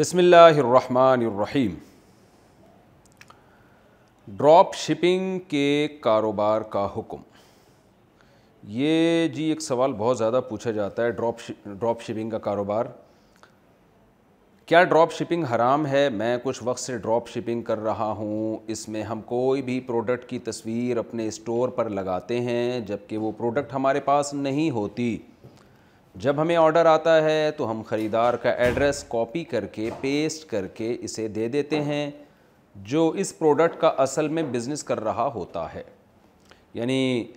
बिसमीम drop shipping के कारोबार का हुक्म ये जी एक सवाल बहुत ज़्यादा पूछा जाता है ड्रॉप ड्रॉप शिपिंग का कारोबार क्या ड्रॉप शिपिंग हराम है मैं कुछ वक्त से ड्रॉप शिपिंग कर रहा हूँ इसमें हम कोई भी प्रोडक्ट की तस्वीर अपने स्टोर पर लगाते हैं जबकि वो प्रोडक्ट हमारे पास नहीं होती जब हमें ऑर्डर आता है तो हम ख़रीदार का एड्रेस कॉपी करके पेस्ट करके इसे दे देते हैं जो इस प्रोडक्ट का असल में बिज़नेस कर रहा होता है यानी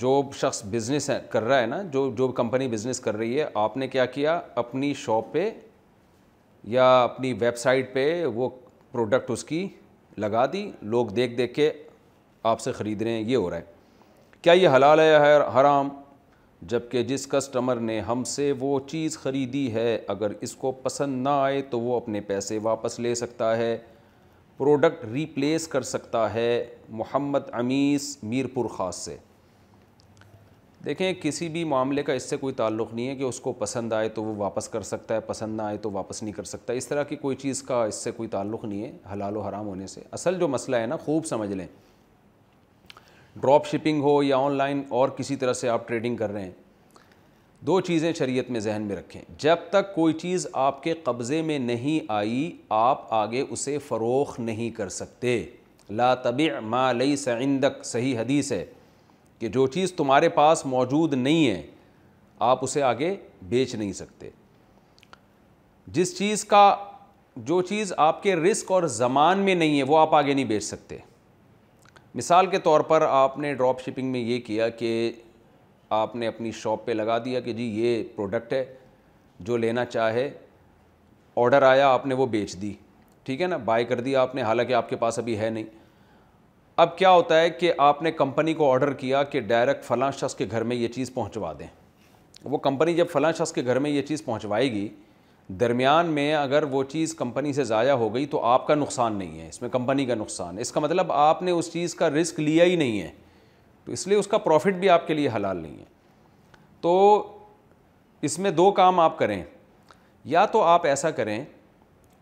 जो शख्स बिज़नेस कर रहा है ना जो जो कंपनी बिज़नेस कर रही है आपने क्या किया अपनी शॉप पे या अपनी वेबसाइट पे वो प्रोडक्ट उसकी लगा दी लोग देख देख के आपसे ख़रीद रहे हैं ये हो रहा है क्या ये हलाल है हराम जबकि जिस कस्टमर ने हमसे वो चीज़ ख़रीदी है अगर इसको पसंद ना आए तो वो अपने पैसे वापस ले सकता है प्रोडक्ट रिप्लेस कर सकता है मोहम्मद अमीस मीरपुर ख़ास से देखें किसी भी मामले का इससे कोई ताल्लुक़ नहीं है कि उसको पसंद आए तो वो वापस कर सकता है पसंद ना आए तो वापस नहीं कर सकता इस तरह की कोई चीज़ का इससे कोई ताल्लुक़ नहीं है हलाल हराम होने से असल जो मसला है ना खूब समझ लें ड्रॉप शिपिंग हो या ऑनलाइन और किसी तरह से आप ट्रेडिंग कर रहे हैं दो चीज़ें शरीयत में जहन में रखें जब तक कोई चीज़ आपके कब्ज़े में नहीं आई आप आगे उसे फ़रोख नहीं कर सकते ला तबी मा लई सइंदक सही हदीस है कि जो चीज़ तुम्हारे पास मौजूद नहीं है आप उसे आगे बेच नहीं सकते जिस चीज़ का जो चीज़ आपके रिस्क और ज़मान में नहीं है वो आप आगे नहीं बेच सकते मिसाल के तौर पर आपने ड्रॉप शिपिंग में ये किया कि आपने अपनी शॉप पे लगा दिया कि जी ये प्रोडक्ट है जो लेना चाहे ऑर्डर आया आपने वो बेच दी ठीक है ना बाय कर दिया आपने हालांकि आपके पास अभी है नहीं अब क्या होता है कि आपने कंपनी को ऑर्डर किया कि डायरेक्ट फ़लाँ शख्स के घर में ये चीज़ पहुँचवा दें वो कंपनी जब फ़लाँ शख्स के घर में ये चीज़ पहुँचवाएगी दरमियान में अगर वो चीज़ कंपनी से ज़ाया हो गई तो आपका नुकसान नहीं है इसमें कंपनी का नुकसान इसका मतलब आपने उस चीज़ का रिस्क लिया ही नहीं है तो इसलिए उसका प्रॉफिट भी आपके लिए हलाल नहीं है तो इसमें दो काम आप करें या तो आप ऐसा करें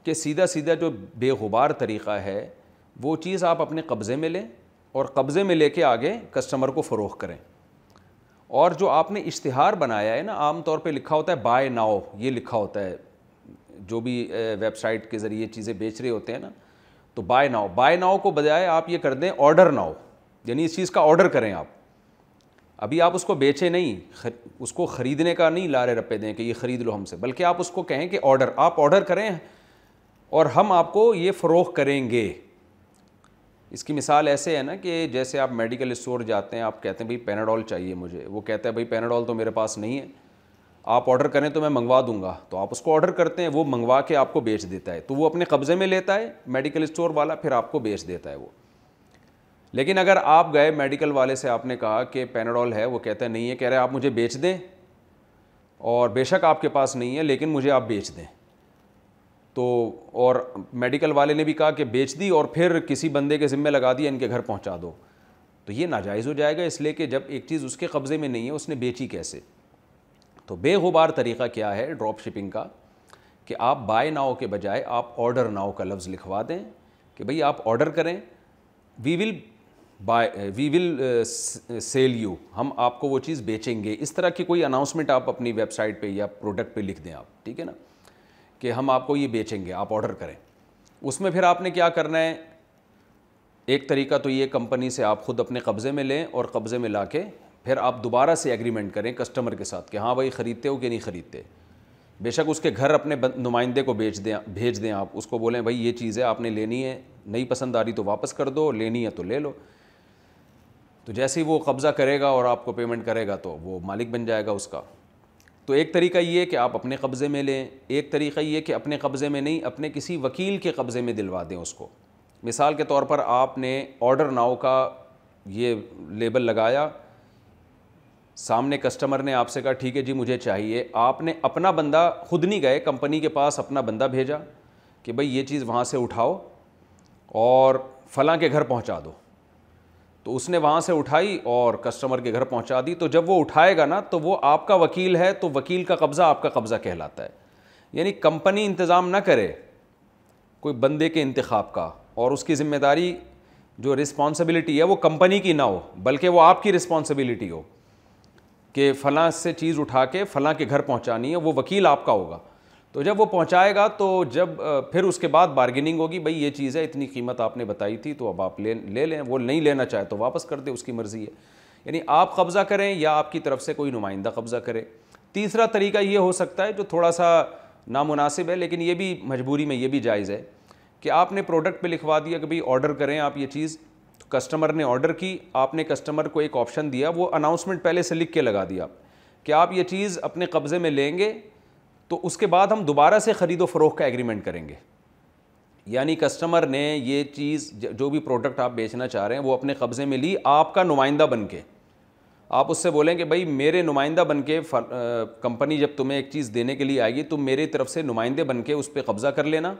कि सीधा सीधा जो बेगुबार तरीक़ा है वो चीज़ आप अपने कब्ज़े में लें और कब्ज़े में लेके आगे कस्टमर को फ़रोख करें और जो आपने इश्तहार बनाया है ना आम तौर पे लिखा होता है बाय नाओ ये लिखा होता है जो भी वेबसाइट के ज़रिए चीज़ें बेच रहे होते हैं ना तो बाय नाओ बाय नाओ को बजाय आप ये कर दें ऑर्डर नाओ यानी इस चीज़ का ऑर्डर करें आप अभी आप उसको बेचें नहीं खर, उसको ख़रीदने का नहीं लारे रपे दें कि ये ख़रीद लो हमसे बल्कि आप उसको कहें कि ऑर्डर आप ऑर्डर करें और हम आपको ये फ़रोग करेंगे इसकी मिसाल ऐसे है ना कि जैसे आप मेडिकल स्टोर जाते हैं आप कहते हैं भाई पेनाडॉल चाहिए मुझे वो कहता है भाई पेनाडॉल तो मेरे पास नहीं है आप ऑर्डर करें तो मैं मंगवा दूंगा तो आप उसको ऑर्डर करते हैं वो मंगवा के आपको बेच देता है तो वो अपने कब्ज़े में लेता है मेडिकल स्टोर वाला फिर आपको बेच देता है वो लेकिन अगर आप गए मेडिकल वाले से आपने कहा कि पेनाडोल है वो कहते नहीं है कह रहे आप मुझे बेच दें और बेशक आपके पास नहीं है लेकिन मुझे आप बेच दें तो और मेडिकल वाले ने भी कहा कि बेच दी और फिर किसी बंदे के ज़िम्मे लगा दिया इनके घर पहुंचा दो तो ये नाजायज़ हो जाएगा इसलिए कि जब एक चीज़ उसके कब्ज़े में नहीं है उसने बेची कैसे तो बेगुबार तरीका क्या है ड्रॉप शिपिंग का कि आप बाय नाव के बजाय आप ऑर्डर नाव का लफ्ज़ लिखवा दें कि भाई आप ऑर्डर करें we will buy we will sell you हम आपको वो चीज़ बेचेंगे इस तरह की कोई अनाउंसमेंट आप अपनी वेबसाइट पे या प्रोडक्ट पे लिख दें आप ठीक है ना कि हम आपको ये बेचेंगे आप ऑर्डर करें उसमें फिर आपने क्या करना है एक तरीका तो ये कंपनी से आप ख़ुद अपने कब्ज़े में लें और कब्ज़े में ला के फिर आप दोबारा से एग्रीमेंट करें कस्टमर के साथ कि हाँ भाई ख़रीदते हो कि नहीं ख़रीदते बेशक उसके घर अपने नुमाइंदे को बेच दें भेज दें आप उसको बोलें भाई ये चीज़ है आपने लेनी है नहीं पसंद आ रही तो वापस कर दो लेनी है तो ले लो तो जैसे ही वो कब्ज़ा करेगा और आपको पेमेंट करेगा तो वो मालिक बन जाएगा उसका तो एक तरीका ये कि आप अपने कब्ज़े में लें एक तरीका ये कि अपने कब्ज़े में नहीं अपने किसी वकील के कब्ज़े में दिलवा दें उसको मिसाल के तौर पर आपने ऑर्डर नाव का ये लेबल लगाया सामने कस्टमर ने आपसे कहा ठीक है जी मुझे चाहिए आपने अपना बंदा खुद नहीं गए कंपनी के पास अपना बंदा भेजा कि भाई ये चीज़ वहाँ से उठाओ और फ़लाँ के घर पहुँचा दो तो उसने वहाँ से उठाई और कस्टमर के घर पहुँचा दी तो जब वो उठाएगा ना तो वो आपका वकील है तो वकील का कब्ज़ा आपका कब्ज़ा कहलाता है यानी कंपनी इंतज़ाम ना करे कोई बंदे के इंतखab का और उसकी ज़िम्मेदारी जो रिस्पॉन्सिबिलिटी है वो कंपनी की ना हो बल्कि वो आपकी रिस्पॉन्सिबिलिटी हो कि फ़लाँ से चीज़ उठा के फ़लाँ के घर पहुँचानी है वो वकील आपका होगा तो जब वो पहुंचाएगा तो जब फिर उसके बाद बार्गेनिंग होगी भाई ये चीज़ है इतनी कीमत आपने बताई थी तो अब आप ले ले लें वो नहीं लेना चाहे तो वापस कर दे उसकी मर्ज़ी है यानी आप कब्ज़ा करें या आपकी तरफ से कोई नुमाइंदा कब्ज़ा करे तीसरा तरीका ये हो सकता है जो थोड़ा सा नामुनासिब है लेकिन ये भी मजबूरी में ये भी जायज़ है कि आपने प्रोडक्ट पर लिखवा दिया कि भाई ऑर्डर करें आप ये चीज़ कस्टमर ने ऑर्डर की आपने कस्टमर को एक ऑप्शन दिया वो अनाउंसमेंट पहले से लिख के लगा दिया कि आप ये चीज़ अपने कब्ज़े में लेंगे तो उसके बाद हम दोबारा से ख़रीदो फ़रोख का एग्रीमेंट करेंगे यानी कस्टमर ने ये चीज़ जो भी प्रोडक्ट आप बेचना चाह रहे हैं वो अपने कब्ज़े में ली आपका नुमाइंदा बन के आप उससे बोलें कि भाई मेरे नुमाइंदा बन के कंपनी जब तुम्हें एक चीज़ देने के लिए आएगी तो मेरी तरफ से नुमाइंदे बन के उस पर कब्ज़ा कर लेना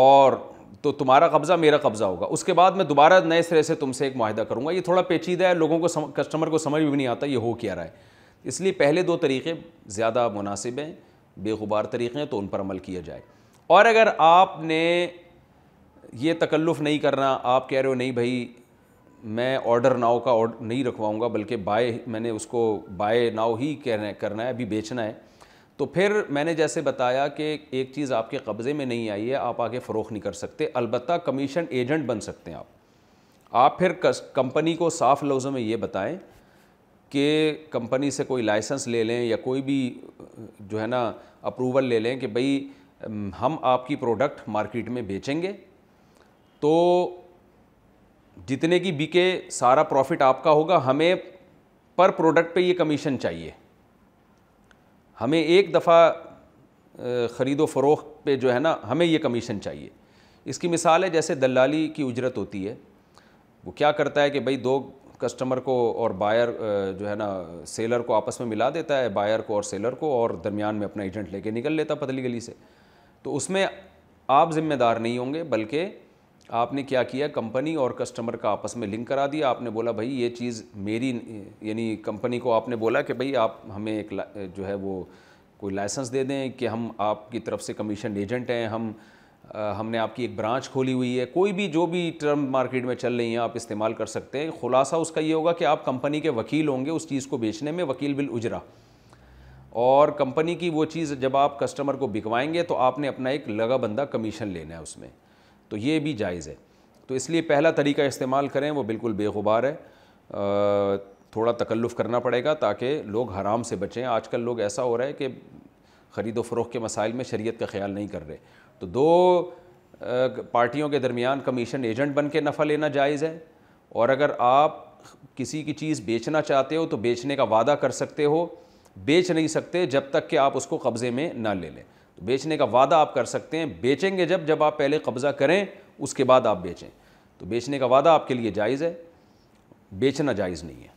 और तो तुम्हारा कब्ज़ा मेरा कब्ज़ा होगा उसके बाद मैं दोबारा नए सिरे से तुमसे एक माहिदा करूँगा ये थोड़ा पेचीदा है लोगों को कस्टमर को समझ भी नहीं आता ये हो क्या रहा है इसलिए पहले दो तरीक़े ज़्यादा मुनासिब हैं बेगुबार तरीक़े हैं तो उन पर अमल किया जाए और अगर आपने ये तकल्लुफ़ नहीं करना आप कह रहे हो नहीं भाई मैं ऑर्डर नाव का ऑर्डर नहीं रखवाऊँगा बल्कि बाय मैंने उसको बाय नाव ही कहना करना है अभी बेचना है तो फिर मैंने जैसे बताया कि एक चीज़ आपके कब्ज़े में नहीं आई है आप आगे फ़रोख नहीं कर सकते अलबत् कमीशन एजेंट बन सकते हैं आप आप फिर कंपनी को साफ लफ्ज़ों में ये बताएं कि कंपनी से कोई लाइसेंस ले लें या कोई भी जो है ना अप्रूवल ले लें कि भाई हम आपकी प्रोडक्ट मार्केट में बेचेंगे तो जितने की बिके सारा प्रॉफिट आपका होगा हमें पर प्रोडक्ट पे ये कमीशन चाहिए हमें एक दफ़ा ख़रीदो फ़रोख पे जो है ना हमें ये कमीशन चाहिए इसकी मिसाल है जैसे दलाली की उजरत होती है वो क्या करता है कि भाई दो कस्टमर को और बायर जो है ना सेलर को आपस में मिला देता है बायर को और सेलर को और दरमियान में अपना एजेंट लेके निकल लेता पतली गली से तो उसमें आप ज़िम्मेदार नहीं होंगे बल्कि आपने क्या किया कंपनी और कस्टमर का आपस में लिंक करा दिया आपने बोला भाई ये चीज़ मेरी यानी कंपनी को आपने बोला कि भाई आप हमें एक जो है वो कोई लाइसेंस दे दें कि हम आपकी तरफ से कमीशन एजेंट हैं हम हमने आपकी एक ब्रांच खोली हुई है कोई भी जो भी टर्म मार्केट में चल रही हैं आप इस्तेमाल कर सकते हैं खुलासा उसका ये होगा कि आप कंपनी के वकील होंगे उस चीज़ को बेचने में वकील बिल उजरा और कंपनी की वो चीज़ जब आप कस्टमर को बिकवाएंगे तो आपने अपना एक लगा बंदा कमीशन लेना है उसमें तो ये भी जायज़ है तो इसलिए पहला तरीका इस्तेमाल करें वो बिल्कुल बेगुबार है थोड़ा तकल्लुफ़ करना पड़ेगा ताकि लोग हराम से बचें आजकल लोग ऐसा हो रहा है कि ख़रीदो फ़रोख के मसाइल में शरीयत का ख्याल नहीं कर रहे तो दो पार्टियों के दरमियान कमीशन एजेंट बन के नफ़ा लेना जायज़ है और अगर आप किसी की चीज़ बेचना चाहते हो तो बेचने का वादा कर सकते हो बेच नहीं सकते जब तक कि आप उसको कब्ज़े में ना ले लें तो बेचने का वादा आप कर सकते हैं बेचेंगे जब जब आप पहले कब्ज़ा करें उसके बाद आप बेचें तो बेचने का वादा आपके लिए जायज़ है बेचना जायज़ नहीं है